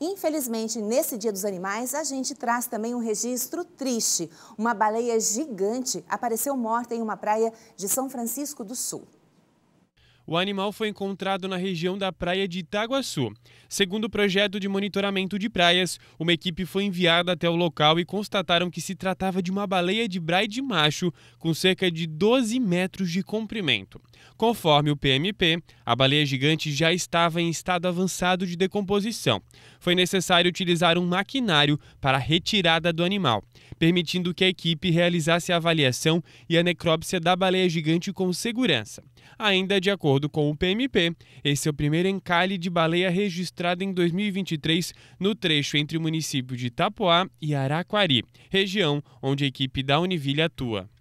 Infelizmente, nesse Dia dos Animais, a gente traz também um registro triste. Uma baleia gigante apareceu morta em uma praia de São Francisco do Sul. O animal foi encontrado na região da praia de Itaguaçu. Segundo o projeto de monitoramento de praias, uma equipe foi enviada até o local e constataram que se tratava de uma baleia de braide macho com cerca de 12 metros de comprimento. Conforme o PMP, a baleia gigante já estava em estado avançado de decomposição. Foi necessário utilizar um maquinário para a retirada do animal, permitindo que a equipe realizasse a avaliação e a necrópsia da baleia gigante com segurança. Ainda de acordo acordo com o PMP, esse é o primeiro encalhe de baleia registrado em 2023 no trecho entre o município de Itapoá e Araquari, região onde a equipe da Univille atua.